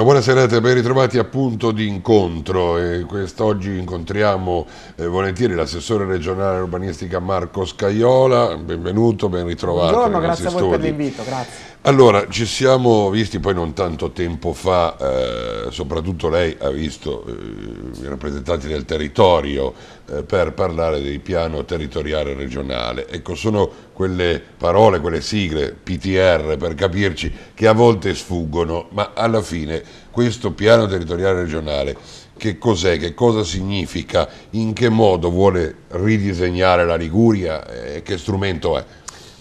Una buona serata e ben ritrovati a punto di incontro. E quest'oggi incontriamo eh, volentieri l'assessore regionale urbanistica Marco Scaiola. Benvenuto, ben ritrovato. Buongiorno, grazie a voi studi. per l'invito, grazie. Allora, ci siamo visti poi non tanto tempo fa, eh, soprattutto lei ha visto eh, i rappresentanti del territorio eh, per parlare del piano territoriale regionale. Ecco, sono quelle parole, quelle sigle, PTR per capirci, che a volte sfuggono, ma alla fine questo piano territoriale regionale che cos'è, che cosa significa, in che modo vuole ridisegnare la Liguria e eh, che strumento è?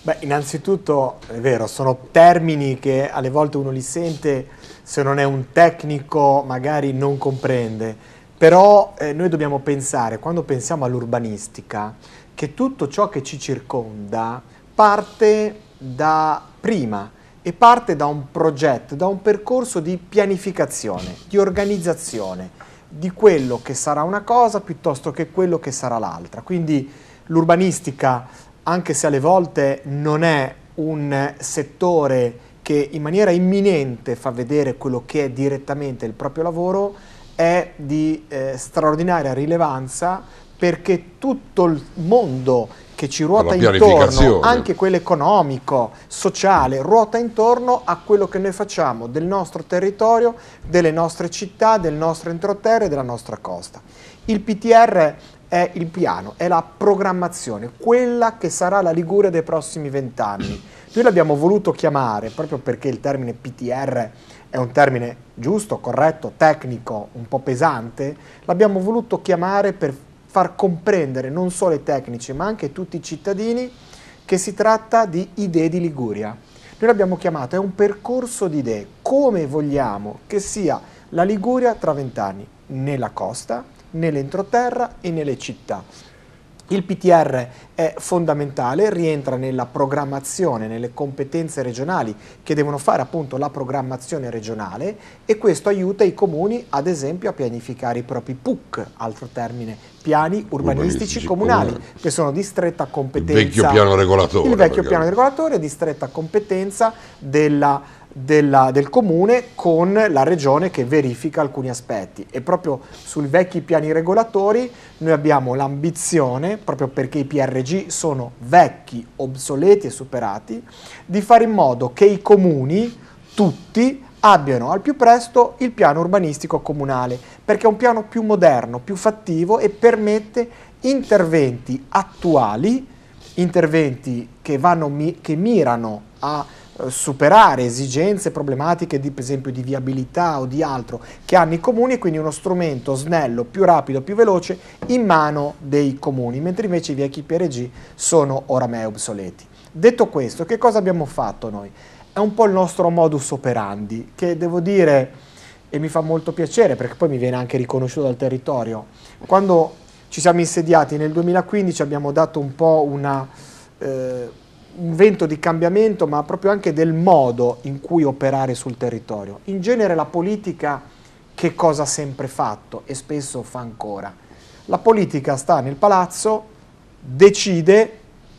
Beh, innanzitutto è vero, sono termini che alle volte uno li sente, se non è un tecnico magari non comprende, però eh, noi dobbiamo pensare, quando pensiamo all'urbanistica, che tutto ciò che ci circonda parte da prima e parte da un progetto, da un percorso di pianificazione, di organizzazione, di quello che sarà una cosa piuttosto che quello che sarà l'altra. Quindi l'urbanistica anche se alle volte non è un settore che in maniera imminente fa vedere quello che è direttamente il proprio lavoro, è di eh, straordinaria rilevanza perché tutto il mondo che ci ruota intorno, anche quello economico, sociale, ruota intorno a quello che noi facciamo del nostro territorio, delle nostre città, del nostro entroterra e della nostra costa. Il PTR è il piano, è la programmazione, quella che sarà la Liguria dei prossimi vent'anni. Noi l'abbiamo voluto chiamare proprio perché il termine PTR è un termine giusto, corretto, tecnico, un po' pesante, l'abbiamo voluto chiamare per far comprendere non solo i tecnici ma anche tutti i cittadini che si tratta di idee di Liguria. Noi l'abbiamo chiamato, è un percorso di idee, come vogliamo che sia la Liguria tra vent'anni, nella costa, nell'entroterra e nelle città. Il PTR è fondamentale, rientra nella programmazione, nelle competenze regionali che devono fare appunto la programmazione regionale e questo aiuta i comuni ad esempio a pianificare i propri PUC, altro termine, piani urbanistici, urbanistici comunali, comunali, che sono di stretta competenza. Il vecchio piano regolatore. Il vecchio perché... piano regolatore di stretta competenza della della, del comune con la regione che verifica alcuni aspetti e proprio sui vecchi piani regolatori noi abbiamo l'ambizione, proprio perché i PRG sono vecchi, obsoleti e superati, di fare in modo che i comuni, tutti, abbiano al più presto il piano urbanistico comunale, perché è un piano più moderno, più fattivo e permette interventi attuali, interventi che, vanno, che mirano a eh, superare esigenze, problematiche di, per esempio di viabilità o di altro che hanno i comuni e quindi uno strumento snello, più rapido, più veloce in mano dei comuni, mentre invece i vecchi PRG sono oramai obsoleti. Detto questo, che cosa abbiamo fatto noi? È un po' il nostro modus operandi che devo dire e mi fa molto piacere perché poi mi viene anche riconosciuto dal territorio. Quando ci siamo insediati nel 2015 abbiamo dato un po' una... Eh, un vento di cambiamento, ma proprio anche del modo in cui operare sul territorio. In genere la politica che cosa ha sempre fatto e spesso fa ancora? La politica sta nel palazzo, decide,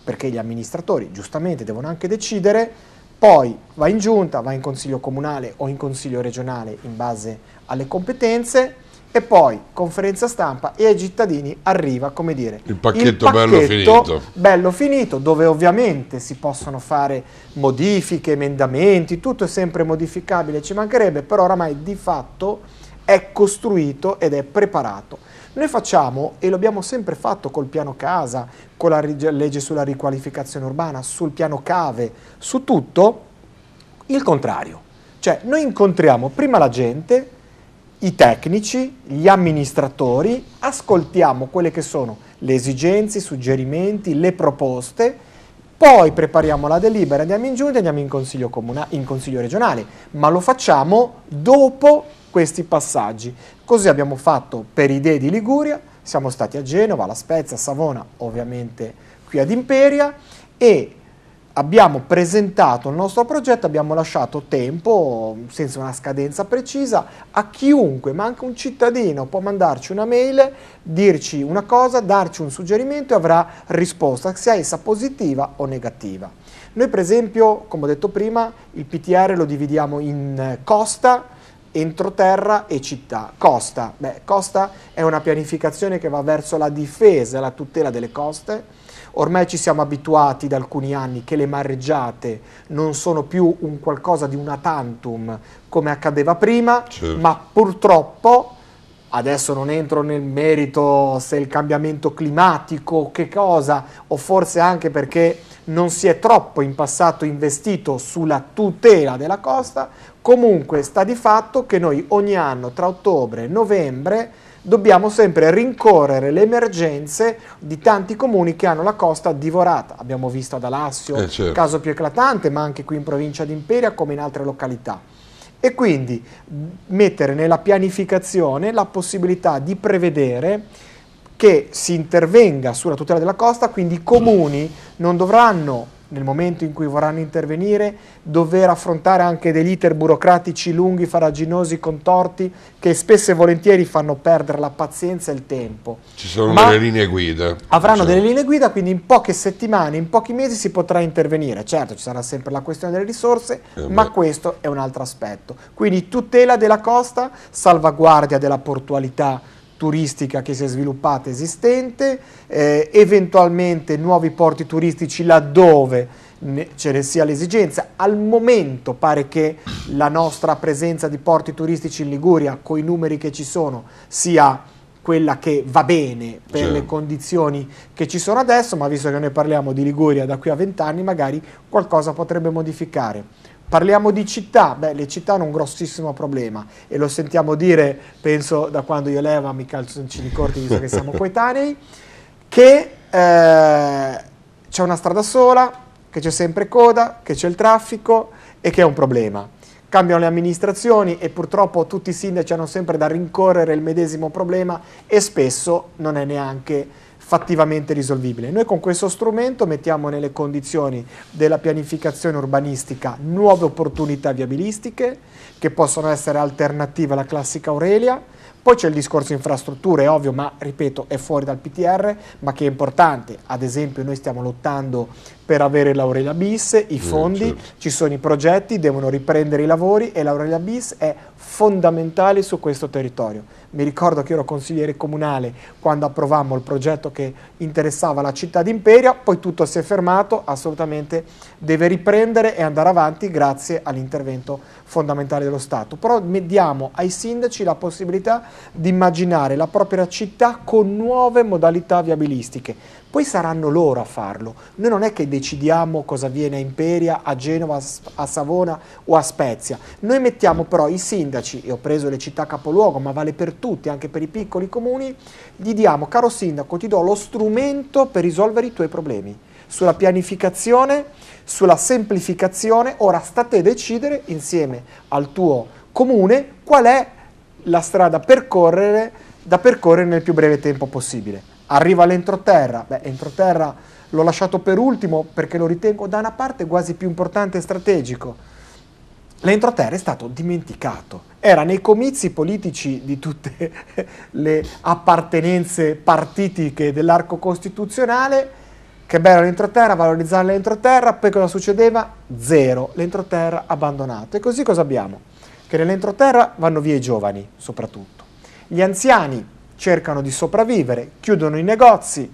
perché gli amministratori giustamente devono anche decidere, poi va in giunta, va in consiglio comunale o in consiglio regionale in base alle competenze, e poi conferenza stampa e ai cittadini arriva, come dire, il pacchetto, il pacchetto bello, finito. bello finito, dove ovviamente si possono fare modifiche, emendamenti, tutto è sempre modificabile, ci mancherebbe, però oramai di fatto è costruito ed è preparato. Noi facciamo, e lo abbiamo sempre fatto col piano casa, con la legge sulla riqualificazione urbana, sul piano cave, su tutto, il contrario. Cioè noi incontriamo prima la gente, i tecnici, gli amministratori, ascoltiamo quelle che sono le esigenze, i suggerimenti, le proposte, poi prepariamo la delibera, andiamo in giunta e andiamo in consiglio, comuna- in consiglio regionale, ma lo facciamo dopo questi passaggi. Così abbiamo fatto per idee di Liguria, siamo stati a Genova, La Spezia, Savona, ovviamente qui ad Imperia e abbiamo presentato il nostro progetto, abbiamo lasciato tempo, senza una scadenza precisa, a chiunque, ma anche un cittadino, può mandarci una mail, dirci una cosa, darci un suggerimento e avrà risposta, sia essa positiva o negativa. Noi per esempio, come ho detto prima, il PTR lo dividiamo in costa, entroterra e città. Costa, beh, costa è una pianificazione che va verso la difesa e la tutela delle coste, Ormai ci siamo abituati da alcuni anni che le mareggiate non sono più un qualcosa di una tantum come accadeva prima, certo. ma purtroppo Adesso non entro nel merito se il cambiamento climatico, che cosa, o forse anche perché non si è troppo in passato investito sulla tutela della costa, comunque sta di fatto che noi ogni anno tra ottobre e novembre dobbiamo sempre rincorrere le emergenze di tanti comuni che hanno la costa divorata. Abbiamo visto ad Alassio, eh certo. caso più eclatante, ma anche qui in provincia di Imperia come in altre località. E quindi mettere nella pianificazione la possibilità di prevedere che si intervenga sulla tutela della costa, quindi i comuni non dovranno nel momento in cui vorranno intervenire, dover affrontare anche degli iter burocratici lunghi, faraginosi, contorti, che spesso e volentieri fanno perdere la pazienza e il tempo. Ci sono Ma delle linee guida. Avranno cioè. delle linee guida, quindi in poche settimane, in pochi mesi si potrà intervenire. Certo, ci sarà sempre la questione delle risorse, eh ma questo è un altro aspetto. Quindi tutela della costa, salvaguardia della portualità turistica che si è sviluppata esistente, eh, eventualmente nuovi porti turistici laddove ce ne sia l'esigenza. Al momento pare che la nostra presenza di porti turistici in Liguria, con i numeri che ci sono, sia quella che va bene per certo. le condizioni che ci sono adesso, ma visto che noi parliamo di Liguria da qui a vent'anni, magari qualcosa potrebbe modificare. Parliamo di città, beh le città hanno un grossissimo problema e lo sentiamo dire, penso da quando io leva mi calzoncini corti, visto che siamo coetanei, che eh, c'è una strada sola, che c'è sempre coda, che c'è il traffico e che è un problema. Cambiano le amministrazioni e purtroppo tutti i sindaci hanno sempre da rincorrere il medesimo problema e spesso non è neanche fattivamente risolvibile. Noi con questo strumento mettiamo nelle condizioni della pianificazione urbanistica nuove opportunità viabilistiche che possono essere alternative alla classica Aurelia, poi c'è il discorso infrastrutture, è ovvio, ma ripeto, è fuori dal PTR, ma che è importante. Ad esempio noi stiamo lottando per avere l'Aurelia Bis, i mm, fondi, mm, certo. ci sono i progetti, devono riprendere i lavori e l'Aurelia Bis è fondamentale su questo territorio. Mi ricordo che ero consigliere comunale quando approvammo il progetto che interessava la città di Imperia, poi tutto si è fermato, assolutamente deve riprendere e andare avanti grazie all'intervento fondamentale dello Stato. Però diamo ai sindaci la possibilità di immaginare la propria città con nuove modalità viabilistiche. Poi saranno loro a farlo. Noi non è che decidiamo cosa avviene a Imperia, a Genova, a Savona o a Spezia. Noi mettiamo però i sindaci, e ho preso le città capoluogo, ma vale per tutti, anche per i piccoli comuni, gli diamo, caro sindaco, ti do lo strumento per risolvere i tuoi problemi. Sulla pianificazione, sulla semplificazione, ora sta a te decidere insieme al tuo comune qual è la strada percorrere, da percorrere nel più breve tempo possibile. Arriva l'entroterra, beh, entroterra l'ho lasciato per ultimo perché lo ritengo da una parte quasi più importante e strategico. L'entroterra è stato dimenticato, era nei comizi politici di tutte le appartenenze partitiche dell'arco costituzionale, che bello l'entroterra, valorizzare l'entroterra, poi cosa succedeva? Zero, l'entroterra abbandonato. E così cosa abbiamo? che nell'entroterra vanno via i giovani soprattutto. Gli anziani cercano di sopravvivere, chiudono i negozi,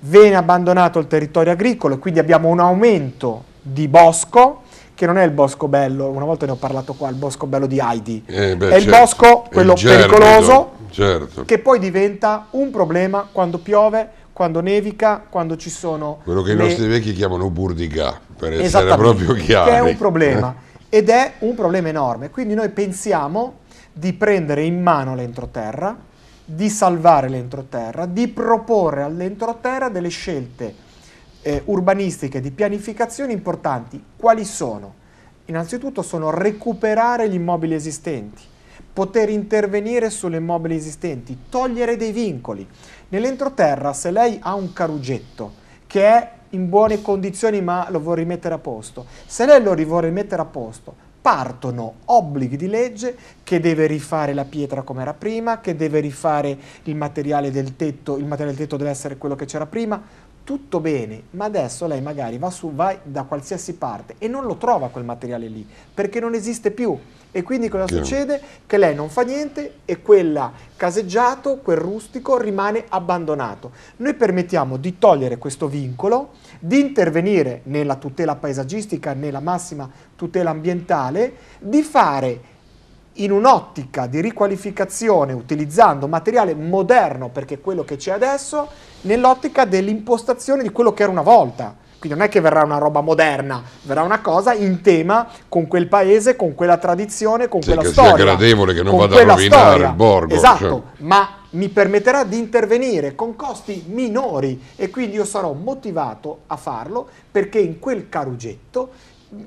viene abbandonato il territorio agricolo e quindi abbiamo un aumento di bosco che non è il bosco bello, una volta ne ho parlato qua, il bosco bello di Heidi, eh beh, è certo. il bosco, quello il pericoloso, certo. che poi diventa un problema quando piove, quando nevica, quando ci sono... Quello che le... i nostri vecchi chiamano burdiga, per essere proprio chiaro. Che è un problema. ed è un problema enorme. Quindi noi pensiamo di prendere in mano l'entroterra, di salvare l'entroterra, di proporre all'entroterra delle scelte eh, urbanistiche di pianificazione importanti. Quali sono? Innanzitutto sono recuperare gli immobili esistenti, poter intervenire sulle immobili esistenti, togliere dei vincoli. Nell'entroterra, se lei ha un carugetto che è in buone condizioni ma lo vuol rimettere a posto. Se lei lo vuole rimettere a posto, partono obblighi di legge che deve rifare la pietra come era prima, che deve rifare il materiale del tetto, il materiale del tetto deve essere quello che c'era prima, tutto bene, ma adesso lei magari va su, vai da qualsiasi parte e non lo trova quel materiale lì, perché non esiste più. E quindi cosa Chiaro. succede? Che lei non fa niente e quel caseggiato, quel rustico rimane abbandonato. Noi permettiamo di togliere questo vincolo, di intervenire nella tutela paesaggistica, nella massima tutela ambientale, di fare in un'ottica di riqualificazione utilizzando materiale moderno perché quello che c'è adesso, nell'ottica dell'impostazione di quello che era una volta. Quindi non è che verrà una roba moderna, verrà una cosa in tema con quel paese, con quella tradizione, con sì, quella che storia. Che sia gradevole, che non vada a rovinare storia. il borgo. Esatto, cioè. ma mi permetterà di intervenire con costi minori e quindi io sarò motivato a farlo perché in quel carugetto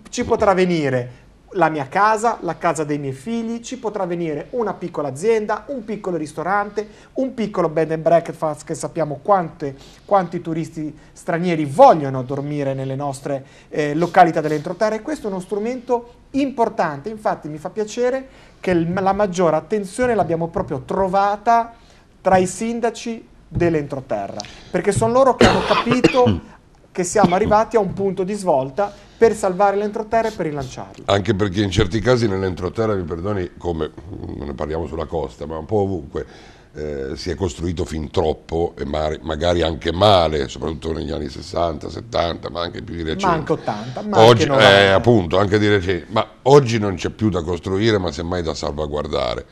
ci potrà venire la mia casa, la casa dei miei figli, ci potrà venire una piccola azienda, un piccolo ristorante, un piccolo bed and breakfast che sappiamo quante, quanti turisti stranieri vogliono dormire nelle nostre eh, località dell'entroterra e questo è uno strumento importante, infatti mi fa piacere che la maggiore attenzione l'abbiamo proprio trovata tra i sindaci dell'entroterra, perché sono loro che hanno capito che siamo arrivati a un punto di svolta per salvare l'entroterra e per rilanciarlo. Anche perché in certi casi nell'entroterra, mi perdoni, come mm, ne parliamo sulla costa, ma un po' ovunque, eh, si è costruito fin troppo e magari anche male, soprattutto negli anni 60, 70, ma anche più di recente. Ma anche 80, ma oggi, anche Eh, appunto, anche di recente. Ma oggi non c'è più da costruire, ma semmai da salvaguardare.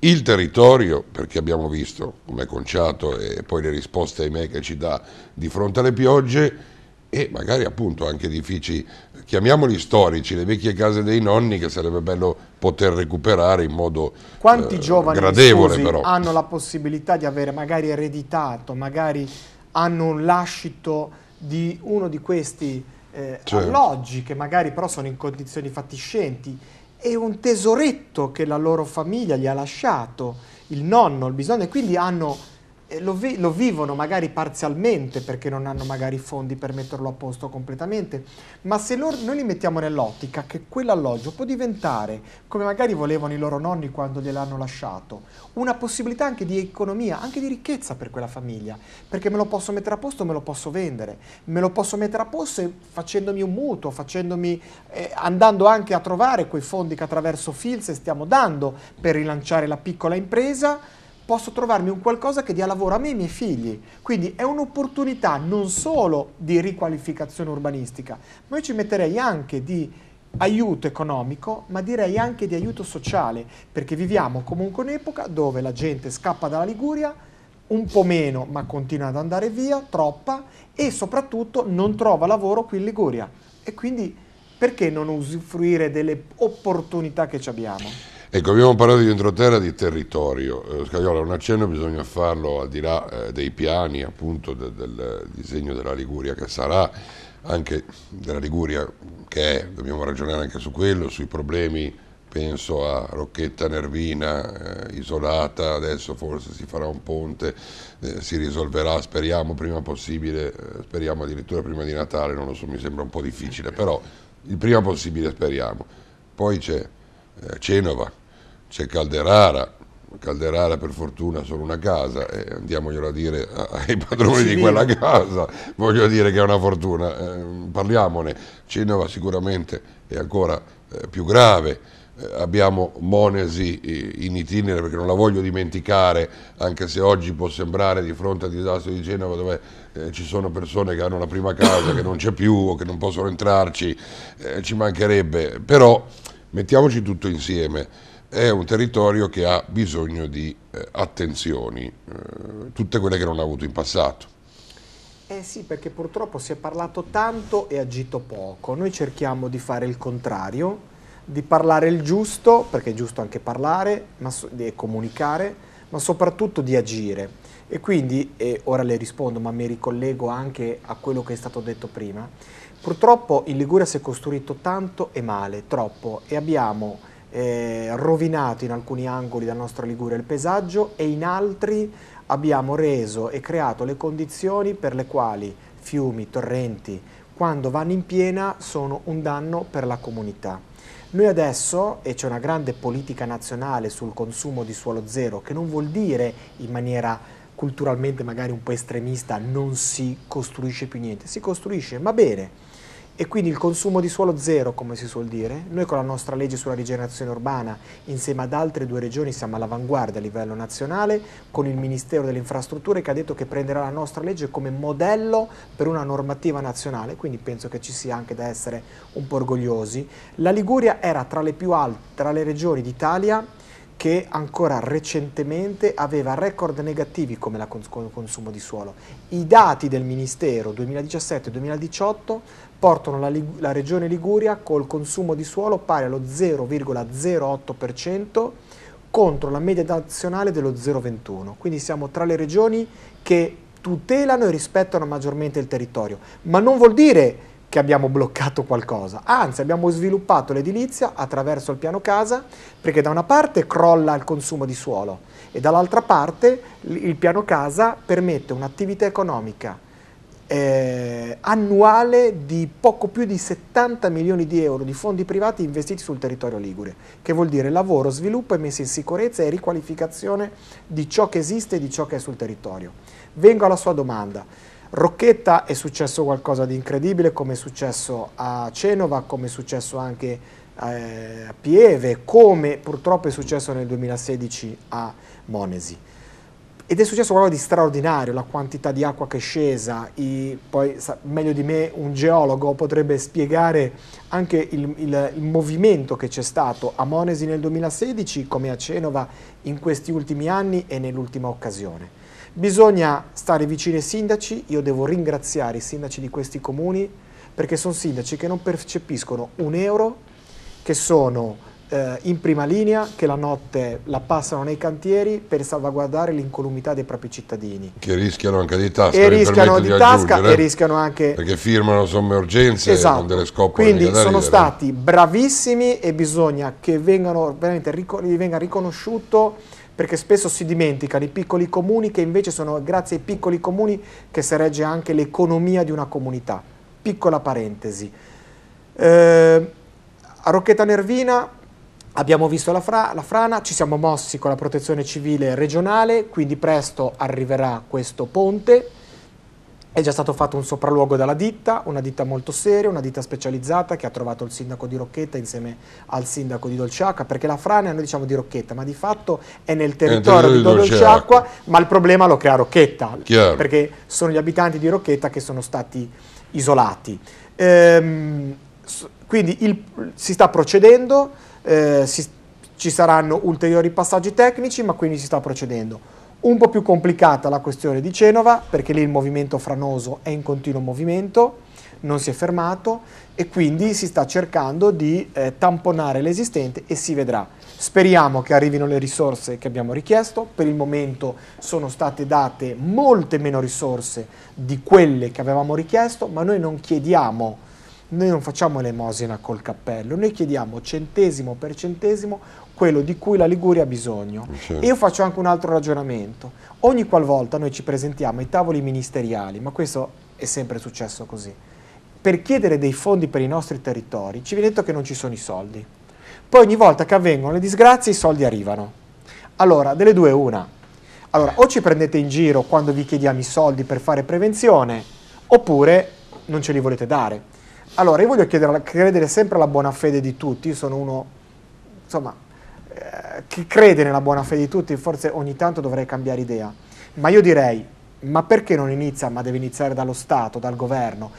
Il territorio, perché abbiamo visto come è conciato e poi le risposte ahimè che ci dà di fronte alle piogge, e magari appunto anche edifici, chiamiamoli storici, le vecchie case dei nonni che sarebbe bello poter recuperare in modo gradevole. Quanti eh, giovani gradevole però. hanno la possibilità di avere magari ereditato, magari hanno un lascito di uno di questi eh, cioè. alloggi che magari però sono in condizioni fatiscenti e un tesoretto che la loro famiglia gli ha lasciato, il nonno, il bisogno, e quindi hanno eh, lo, vi- lo, vivono magari parzialmente perché non hanno magari i fondi per metterlo a posto completamente, ma se loro, noi li mettiamo nell'ottica che quell'alloggio può diventare, come magari volevano i loro nonni quando gliel'hanno lasciato, una possibilità anche di economia, anche di ricchezza per quella famiglia, perché me lo posso mettere a posto, me lo posso vendere, me lo posso mettere a posto facendomi un mutuo, facendomi, eh, andando anche a trovare quei fondi che attraverso FILS stiamo dando per rilanciare la piccola impresa posso trovarmi un qualcosa che dia lavoro a me e ai miei figli. Quindi è un'opportunità non solo di riqualificazione urbanistica, ma io ci metterei anche di aiuto economico, ma direi anche di aiuto sociale, perché viviamo comunque un'epoca dove la gente scappa dalla Liguria, un po' meno, ma continua ad andare via, troppa, e soprattutto non trova lavoro qui in Liguria. E quindi perché non usufruire delle opportunità che ci abbiamo? Ecco, abbiamo parlato di entroterra e di territorio. Eh, Scagliola, un accenno bisogna farlo al di là eh, dei piani appunto de, del disegno della Liguria che sarà, anche della Liguria che è, dobbiamo ragionare anche su quello, sui problemi, penso a Rocchetta Nervina, eh, isolata, adesso forse si farà un ponte, eh, si risolverà, speriamo prima possibile, speriamo addirittura prima di Natale, non lo so, mi sembra un po' difficile, però il prima possibile speriamo. Poi c'è Cenova, eh, c'è Calderara, Calderara per fortuna solo una casa eh, andiamoglielo a dire ai padroni di quella casa voglio dire che è una fortuna eh, parliamone Cenova sicuramente è ancora eh, più grave eh, abbiamo Monesi eh, in itinere perché non la voglio dimenticare anche se oggi può sembrare di fronte al disastro di Genova dove eh, ci sono persone che hanno la prima casa che non c'è più o che non possono entrarci ci mancherebbe però mettiamoci tutto insieme, è un territorio che ha bisogno di eh, attenzioni, eh, tutte quelle che non ha avuto in passato. Eh sì, perché purtroppo si è parlato tanto e agito poco. Noi cerchiamo di fare il contrario, di parlare il giusto, perché è giusto anche parlare so e comunicare, ma soprattutto di agire. E quindi, e ora le rispondo, ma mi ricollego anche a quello che è stato detto prima, Purtroppo in Liguria si è costruito tanto e male, troppo, e abbiamo eh, rovinato in alcuni angoli della nostra Liguria il paesaggio e in altri abbiamo reso e creato le condizioni per le quali fiumi, torrenti, quando vanno in piena sono un danno per la comunità. Noi adesso, e c'è una grande politica nazionale sul consumo di suolo zero, che non vuol dire in maniera culturalmente magari un po' estremista non si costruisce più niente, si costruisce, ma bene. E quindi il consumo di suolo zero, come si suol dire, noi con la nostra legge sulla rigenerazione urbana, insieme ad altre due regioni, siamo all'avanguardia a livello nazionale, con il Ministero delle Infrastrutture che ha detto che prenderà la nostra legge come modello per una normativa nazionale, quindi penso che ci sia anche da essere un po' orgogliosi. La Liguria era tra le più alte, tra le regioni d'Italia che ancora recentemente aveva record negativi come il consumo di suolo. I dati del Ministero 2017-2018 portano la, la Regione Liguria col consumo di suolo pari allo 0,08% contro la media nazionale dello 0,21. Quindi siamo tra le regioni che tutelano e rispettano maggiormente il territorio. Ma non vuol dire che abbiamo bloccato qualcosa, anzi abbiamo sviluppato l'edilizia attraverso il piano casa perché da una parte crolla il consumo di suolo e dall'altra parte il piano casa permette un'attività economica eh, annuale di poco più di 70 milioni di euro di fondi privati investiti sul territorio ligure, che vuol dire lavoro, sviluppo e messa in sicurezza e riqualificazione di ciò che esiste e di ciò che è sul territorio. Vengo alla sua domanda. Rocchetta è successo qualcosa di incredibile come è successo a Genova, come è successo anche eh, a Pieve, come purtroppo è successo nel 2016 a Monesi. Ed è successo qualcosa di straordinario, la quantità di acqua che è scesa, i, poi meglio di me un geologo potrebbe spiegare anche il, il, il movimento che c'è stato a Monesi nel 2016 come a Genova in questi ultimi anni e nell'ultima occasione. Bisogna stare vicino ai sindaci, io devo ringraziare i sindaci di questi comuni perché sono sindaci che non percepiscono un euro, che sono eh, in prima linea, che la notte la passano nei cantieri per salvaguardare l'incolumità dei propri cittadini. Che rischiano anche di tasca. E rischiano di, di tasca e eh? rischiano anche... Perché firmano somme urgenze esatto. con delle scoppole. Quindi sono ridere. stati bravissimi e bisogna che vengano, veramente, venga riconosciuto perché spesso si dimenticano i piccoli comuni che invece sono grazie ai piccoli comuni che si regge anche l'economia di una comunità. Piccola parentesi. Eh, a Rocchetta Nervina abbiamo visto la, fra, la frana, ci siamo mossi con la protezione civile regionale, quindi presto arriverà questo ponte è già stato fatto un sopralluogo dalla ditta, una ditta molto seria, una ditta specializzata che ha trovato il sindaco di Rocchetta insieme al sindaco di Dolciacqua, perché la frana noi diciamo di Rocchetta, ma di fatto è nel territorio, è di Dolciacqua, ma il problema lo crea Rocchetta, Chiaro. perché sono gli abitanti di Rocchetta che sono stati isolati. Ehm, quindi il, si sta procedendo, eh, si, ci saranno ulteriori passaggi tecnici, ma quindi si sta procedendo. Un po' più complicata la questione di Genova, perché lì il movimento franoso è in continuo movimento, non si è fermato e quindi si sta cercando di eh, tamponare l'esistente e si vedrà. Speriamo che arrivino le risorse che abbiamo richiesto, per il momento sono state date molte meno risorse di quelle che avevamo richiesto, ma noi non chiediamo, noi non facciamo elemosina col cappello, noi chiediamo centesimo per centesimo quello di cui la Liguria ha bisogno. Certo. Io faccio anche un altro ragionamento. Ogni qualvolta noi ci presentiamo ai tavoli ministeriali, ma questo è sempre successo così, per chiedere dei fondi per i nostri territori, ci viene detto che non ci sono i soldi. Poi ogni volta che avvengono le disgrazie i soldi arrivano. Allora, delle due una. Allora, o ci prendete in giro quando vi chiediamo i soldi per fare prevenzione, oppure non ce li volete dare. Allora, io voglio chiedere, credere sempre alla buona fede di tutti, io sono uno, insomma, eh, chi crede nella buona fede di tutti forse ogni tanto dovrei cambiare idea, ma io direi, ma perché non inizia, ma deve iniziare dallo Stato, dal governo,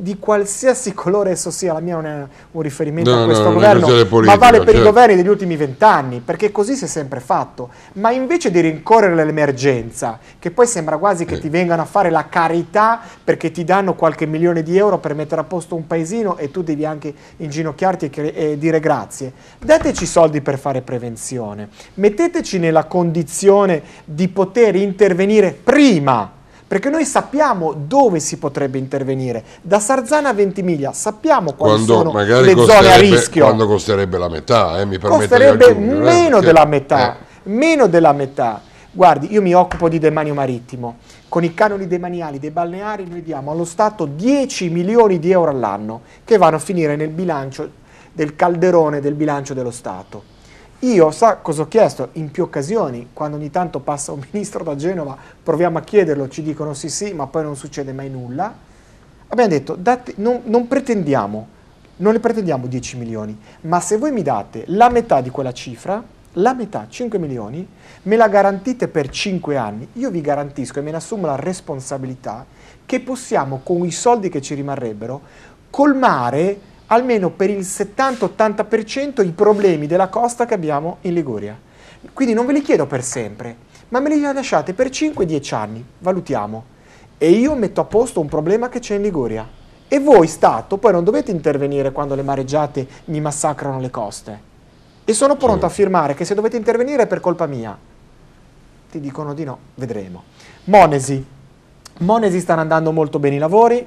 di qualsiasi colore esso sia, la mia non è un riferimento no, a questo no, governo, politica, ma vale per cioè... i certo. governi degli ultimi vent'anni, perché così si è sempre fatto. Ma invece di rincorrere l'emergenza, che poi sembra quasi che eh. ti vengano a fare la carità perché ti danno qualche milione di euro per mettere a posto un paesino e tu devi anche inginocchiarti e, e dire grazie, dateci soldi per fare prevenzione, metteteci nella condizione di poter intervenire prima perché noi sappiamo dove si potrebbe intervenire. Da Sarzana a Ventimiglia sappiamo quali quando sono le zone a rischio. Quando costerebbe la metà, eh, mi permette Costerebbe eh, meno eh, della metà, eh. meno della metà. Guardi, io mi occupo di demanio marittimo. Con i canoni demaniali dei balneari noi diamo allo Stato 10 milioni di euro all'anno che vanno a finire nel bilancio del calderone del bilancio dello Stato io sa cosa ho chiesto in più occasioni, quando ogni tanto passa un ministro da Genova, proviamo a chiederlo, ci dicono sì sì, ma poi non succede mai nulla. Abbiamo detto, date, non, non pretendiamo, non ne pretendiamo 10 milioni, ma se voi mi date la metà di quella cifra, la metà, 5 milioni, me la garantite per 5 anni, io vi garantisco e me ne assumo la responsabilità che possiamo con i soldi che ci rimarrebbero colmare almeno per il 70-80% i problemi della costa che abbiamo in Liguria. Quindi non ve li chiedo per sempre, ma me li lasciate per 5-10 anni, valutiamo. E io metto a posto un problema che c'è in Liguria. E voi, Stato, poi non dovete intervenire quando le mareggiate mi massacrano le coste. E sono pronto a firmare che se dovete intervenire è per colpa mia. Ti dicono di no, vedremo. Monesi. Monesi stanno andando molto bene i lavori,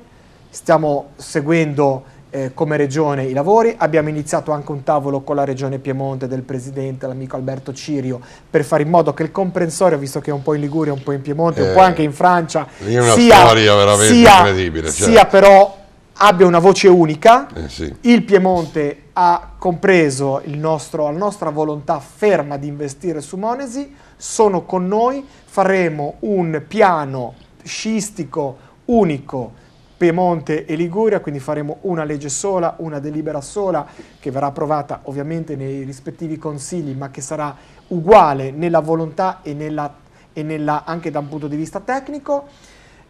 stiamo seguendo eh, come regione i lavori, abbiamo iniziato anche un tavolo con la regione Piemonte del presidente, l'amico Alberto Cirio, per fare in modo che il comprensorio, visto che è un po' in Liguria, un po' in Piemonte, eh, un po' eh, anche in Francia, sia, veramente storia sia, cioè. sia però abbia una voce unica. Eh sì. Il Piemonte ha compreso nostro, la nostra volontà ferma di investire su Monesi, sono con noi, faremo un piano scistico unico Piemonte e Liguria, quindi faremo una legge sola, una delibera sola che verrà approvata ovviamente nei rispettivi consigli ma che sarà uguale nella volontà e, nella, e nella, anche da un punto di vista tecnico.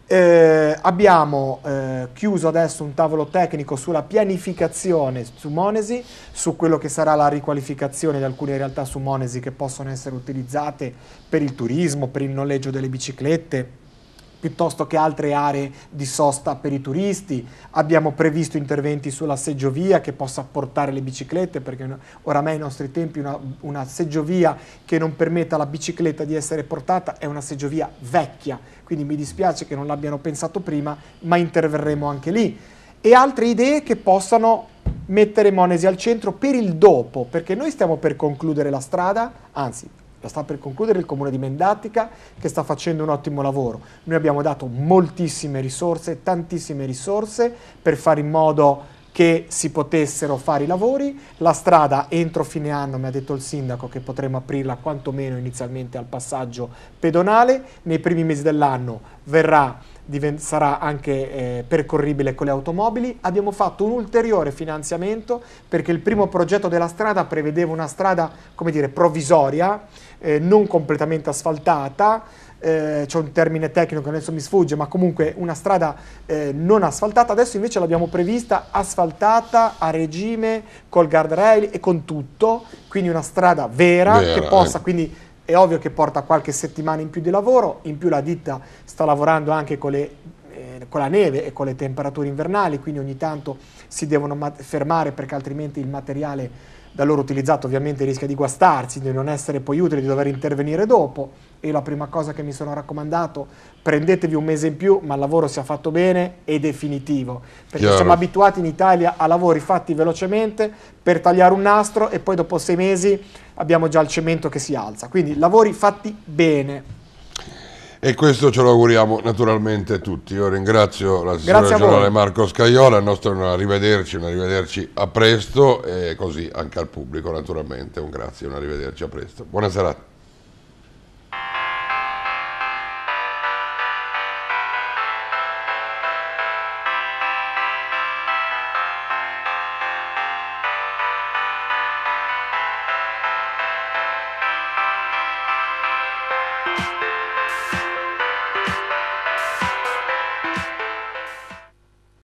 Eh, abbiamo eh, chiuso adesso un tavolo tecnico sulla pianificazione su Monesi, su quello che sarà la riqualificazione di alcune realtà su Monesi che possono essere utilizzate per il turismo, per il noleggio delle biciclette, piuttosto che altre aree di sosta per i turisti. Abbiamo previsto interventi sulla seggiovia che possa portare le biciclette, perché oramai ai nostri tempi una, una seggiovia che non permetta alla bicicletta di essere portata è una seggiovia vecchia, quindi mi dispiace che non l'abbiano pensato prima, ma interverremo anche lì. E altre idee che possano mettere Monesi al centro per il dopo, perché noi stiamo per concludere la strada, anzi sta per concludere il comune di Mendattica che sta facendo un ottimo lavoro. Noi abbiamo dato moltissime risorse, tantissime risorse per fare in modo che si potessero fare i lavori. La strada entro fine anno, mi ha detto il sindaco, che potremo aprirla quantomeno inizialmente al passaggio pedonale. Nei primi mesi dell'anno verrà sarà anche eh, percorribile con le automobili. Abbiamo fatto un ulteriore finanziamento perché il primo progetto della strada prevedeva una strada, come dire, provvisoria, eh, non completamente asfaltata, eh, c'è un termine tecnico che adesso mi sfugge, ma comunque una strada eh, non asfaltata, adesso invece l'abbiamo prevista asfaltata a regime, col guardrail e con tutto, quindi una strada vera, vera che possa eh. quindi è ovvio che porta qualche settimana in più di lavoro, in più la ditta sta lavorando anche con, le, eh, con la neve e con le temperature invernali, quindi ogni tanto si devono mat- fermare perché altrimenti il materiale da loro utilizzato ovviamente rischia di guastarsi, di non essere poi utile, di dover intervenire dopo e la prima cosa che mi sono raccomandato, prendetevi un mese in più, ma il lavoro sia fatto bene e definitivo, perché Chiaro. siamo abituati in Italia a lavori fatti velocemente per tagliare un nastro e poi dopo sei mesi abbiamo già il cemento che si alza, quindi lavori fatti bene. E questo ce lo auguriamo naturalmente tutti. Io ringrazio l'assessore regionale Marco Scaiola, il nostro un arrivederci, un arrivederci a presto e così anche al pubblico naturalmente. Un grazie, un arrivederci a presto. Buona serata.